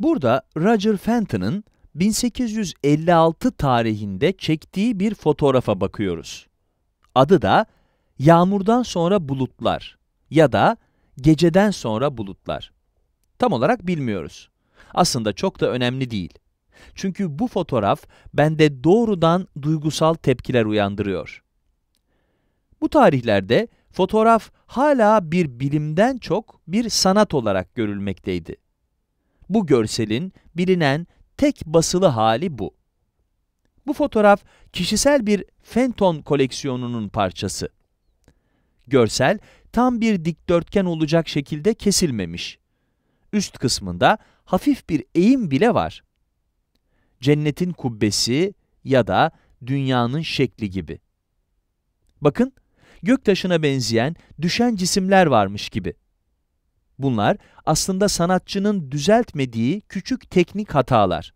Burada Roger Fenton'ın 1856 tarihinde çektiği bir fotoğrafa bakıyoruz. Adı da Yağmurdan sonra bulutlar ya da Geceden sonra bulutlar. Tam olarak bilmiyoruz. Aslında çok da önemli değil. Çünkü bu fotoğraf bende doğrudan duygusal tepkiler uyandırıyor. Bu tarihlerde fotoğraf hala bir bilimden çok bir sanat olarak görülmekteydi. Bu görselin bilinen tek basılı hali bu. Bu fotoğraf kişisel bir Fenton koleksiyonunun parçası. Görsel tam bir dikdörtgen olacak şekilde kesilmemiş. Üst kısmında hafif bir eğim bile var. Cennetin kubbesi ya da dünyanın şekli gibi. Bakın, göktaşına benzeyen düşen cisimler varmış gibi. Bunlar aslında sanatçının düzeltmediği küçük teknik hatalar.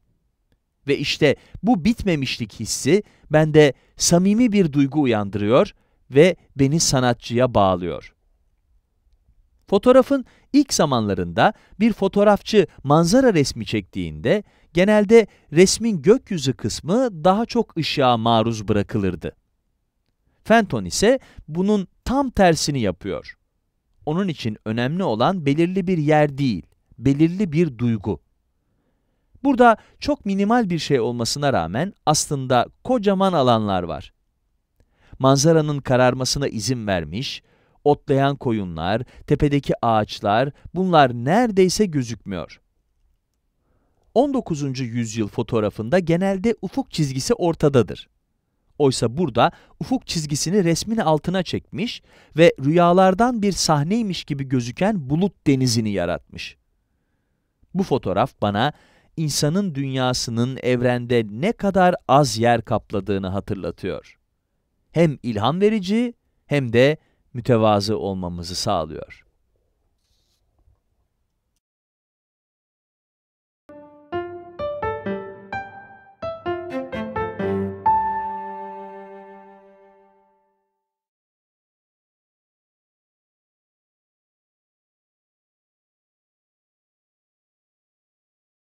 Ve işte bu bitmemişlik hissi bende samimi bir duygu uyandırıyor ve beni sanatçıya bağlıyor. Fotoğrafın ilk zamanlarında bir fotoğrafçı manzara resmi çektiğinde genelde resmin gökyüzü kısmı daha çok ışığa maruz bırakılırdı. Fenton ise bunun tam tersini yapıyor. Onun için önemli olan belirli bir yer değil, belirli bir duygu. Burada çok minimal bir şey olmasına rağmen aslında kocaman alanlar var. Manzaranın kararmasına izin vermiş, otlayan koyunlar, tepedeki ağaçlar, bunlar neredeyse gözükmüyor. 19. yüzyıl fotoğrafında genelde ufuk çizgisi ortadadır. Oysa burada ufuk çizgisini resmin altına çekmiş ve rüyalardan bir sahneymiş gibi gözüken bulut denizini yaratmış. Bu fotoğraf bana insanın dünyasının evrende ne kadar az yer kapladığını hatırlatıyor. Hem ilham verici hem de mütevazı olmamızı sağlıyor.